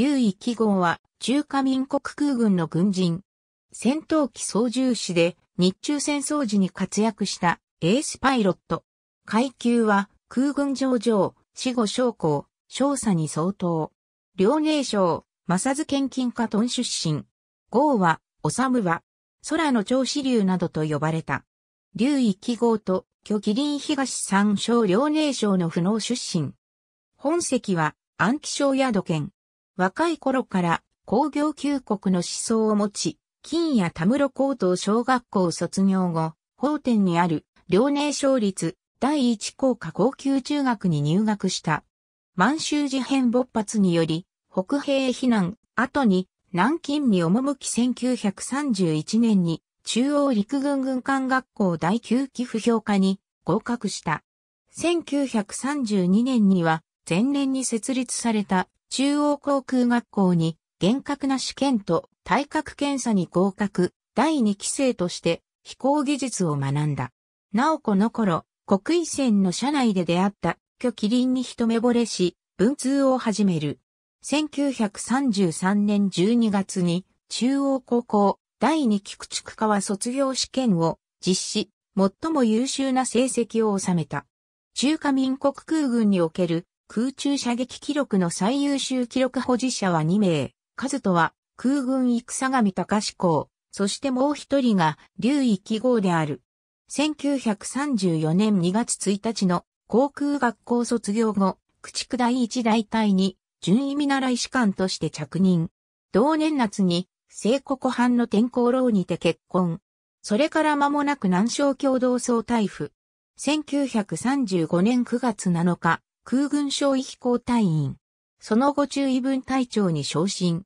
劉一記号は中華民国空軍の軍人。戦闘機操縦士で日中戦争時に活躍したエースパイロット。階級は空軍上場、死後将校、少佐に相当。遼寧省、正津献金家トン出身。号は、治は、空の調子流などと呼ばれた。劉一号と、巨麒麟東三省遼寧省の不能出身。本籍は、安徽省宿県。若い頃から工業休国の思想を持ち、金谷田室高等小学校卒業後、法典にある、遼寧省立第一高科高級中学に入学した。満州事変勃発により、北平避難、後に南京に赴き1931年に中央陸軍軍艦学校第9期不評科に合格した。1932年には前年に設立された中央航空学校に厳格な試験と体格検査に合格、第2期生として飛行技術を学んだ。なおこの頃、国威船の社内で出会った巨麒麟に一目惚れし、文通を始める。1933年12月に中央高校第2期駆逐科は卒業試験を実施、最も優秀な成績を収めた。中華民国空軍における空中射撃記録の最優秀記録保持者は2名、カズトは空軍戦上高志校、そしてもう一人が竜一号である。1934年2月1日の航空学校卒業後、駆逐第一大隊に準位見習い士官として着任。同年夏に聖国藩の天候楼にて結婚。それから間もなく南昇共同総体府。1935年9月7日、空軍省尉飛行隊員。その後中尉分隊長に昇進。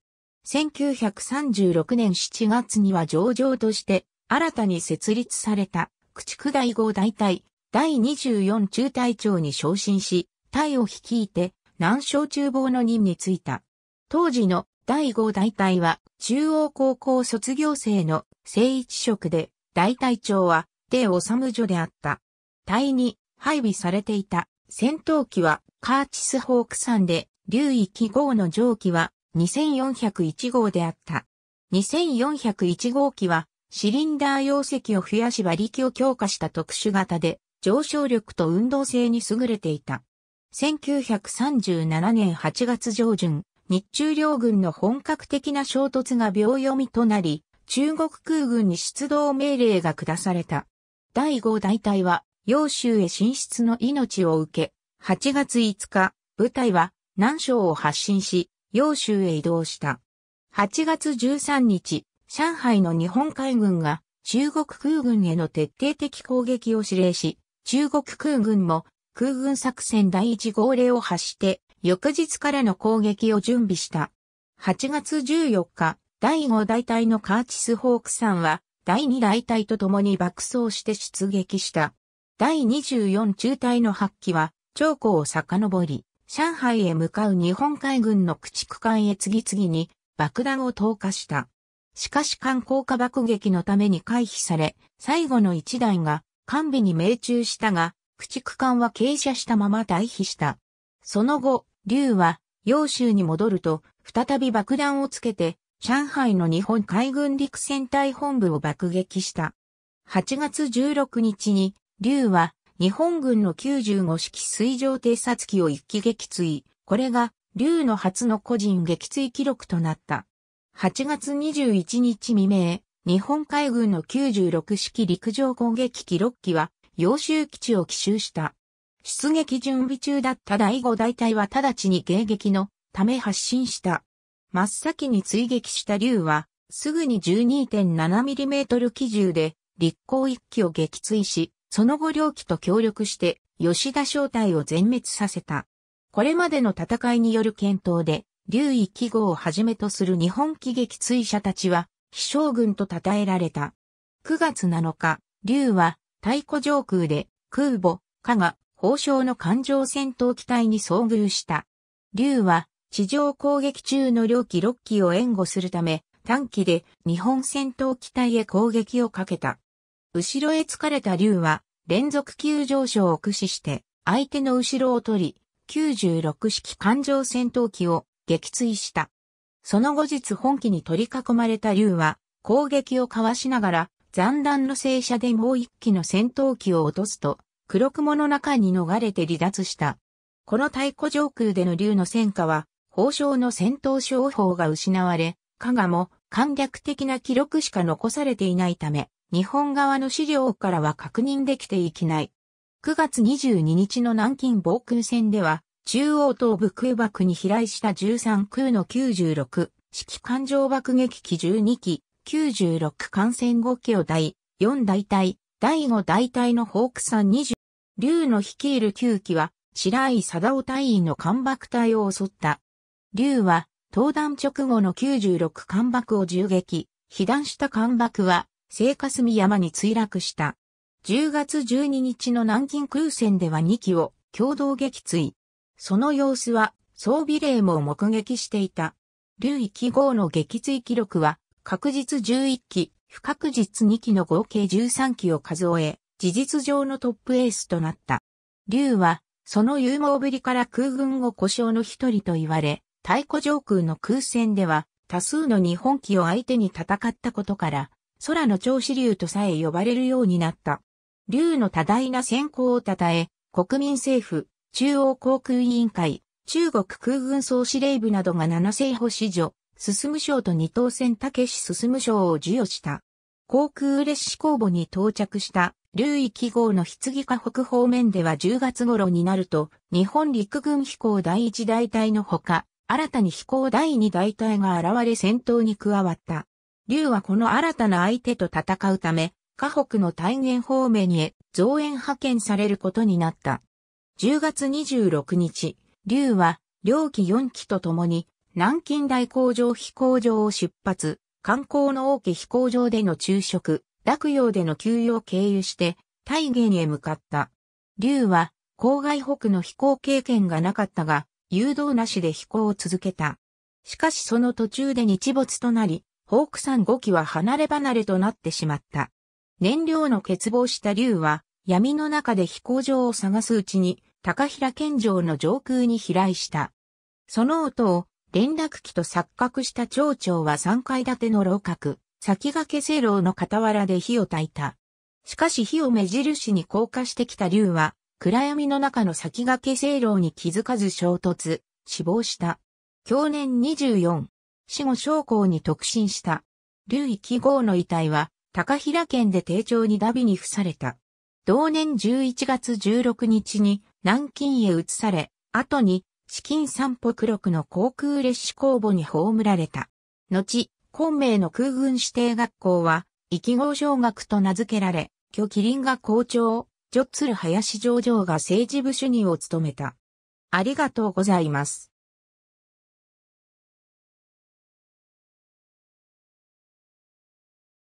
1936年7月には上場として新たに設立された駆逐第5大隊第24中隊長に昇進し、隊を率いて南小厨房の任に就いた。当時の第5大隊は中央高校卒業生の正一職で大隊長は出治助であった。隊に配備されていた戦闘機はカーチスホークんで、竜域号の蒸気は2401号であった。2401号機はシリンダー容積を増やし馬力を強化した特殊型で上昇力と運動性に優れていた。1937年8月上旬、日中両軍の本格的な衝突が秒読みとなり、中国空軍に出動命令が下された。第5大隊は揚州へ進出の命を受け、8月5日、部隊は南昌を発進し、揚州へ移動した。8月13日、上海の日本海軍が中国空軍への徹底的攻撃を指令し、中国空軍も空軍作戦第1号令を発して、翌日からの攻撃を準備した。8月14日、第5大隊のカーチス・ホークさんは、第2大隊と共に爆走して出撃した。第24中隊の発揮は、長江を遡り、上海へ向かう日本海軍の駆逐艦へ次々に爆弾を投下した。しかし艦降下爆撃のために回避され、最後の1台が艦尾に命中したが、駆逐艦は傾斜したまま退避した。その後、劉は、揚州に戻ると、再び爆弾をつけて、上海の日本海軍陸戦隊本部を爆撃した。8月16日に竜は日本軍の95式水上偵察機を一機撃墜。これが竜の初の個人撃墜記録となった。8月21日未明、日本海軍の96式陸上攻撃機6機は、洋州基地を奇襲した。出撃準備中だった第5大隊は直ちに迎撃のため発進した。真っ先に追撃した竜は、すぐに 12.7mm 機銃で、立候一機を撃墜し、その後両機と協力して吉田正体を全滅させた。これまでの戦いによる検討で、劉一記号をはじめとする日本喜劇追射たちは、飛将軍と称えられた。9月7日、劉は太古上空で空母、加賀、宝章の艦上戦闘機体に遭遇した。劉は地上攻撃中の両機6機を援護するため、短期で日本戦闘機体へ攻撃をかけた。後ろへ疲れた竜は、連続急上昇を駆使して、相手の後ろを取り、96式艦上戦闘機を撃墜した。その後日本機に取り囲まれた竜は、攻撃をかわしながら、残弾の正射でもう一機の戦闘機を落とすと、黒雲の中に逃れて離脱した。この太鼓上空での竜の戦果は、宝生の戦闘商法が失われ、加賀も簡略的な記録しか残されていないため、日本側の資料からは確認できていきない。9月22日の南京防空戦では、中央東部空爆に飛来した13空の96揮艦上爆撃機12機、96艦船5機を第4大隊、第5大隊のホークさん20、竜の率いる9機は、白井貞夫隊員の艦爆隊を襲った。竜は、登壇直後の96艦爆を銃撃、被弾した艦爆は、生霞山に墜落した。10月12日の南京空戦では2機を共同撃墜。その様子は装備例も目撃していた。竜1号の撃墜記録は確実11機、不確実2機の合計13機を数え、事実上のトップエースとなった。竜は、その勇猛ぶりから空軍を故障の一人と言われ、太古上空の空戦では多数の日本機を相手に戦ったことから、空の調子流とさえ呼ばれるようになった。流の多大な先行を称え、国民政府、中央航空委員会、中国空軍総司令部などが七世保子女、進む賞と二等船武志進む賞を授与した。航空列車公募に到着した、流域号の棺河北方面では10月頃になると、日本陸軍飛行第一大隊のほか、新たに飛行第二大隊が現れ戦闘に加わった。竜はこの新たな相手と戦うため、河北の大元方面へ増援派遣されることになった。10月26日、竜は、両機4機と共に、南京大工場飛行場を出発、観光の大家飛行場での昼食、洛陽での休養を経由して、大元へ向かった。竜は、郊外北の飛行経験がなかったが、誘導なしで飛行を続けた。しかしその途中で日没となり、ホークさん5機は離れ離れとなってしまった。燃料の欠乏した竜は、闇の中で飛行場を探すうちに、高平県城の上空に飛来した。その音を、連絡機と錯覚した町長は3階建ての楼閣、先駆け正楼の傍らで火を焚いた。しかし火を目印に降下してきた竜は、暗闇の中の先駆け正楼に気づかず衝突、死亡した。去年24、死後将校に特進した。劉一号の遺体は、高平県で丁重にダビに付された。同年11月16日に南京へ移され、後に資金散歩黒くの航空列車公募に葬られた。後、昆明の空軍指定学校は、一号小学と名付けられ、巨麒麟が校長、ジョッツル林上場が政治部主任を務めた。ありがとうございます。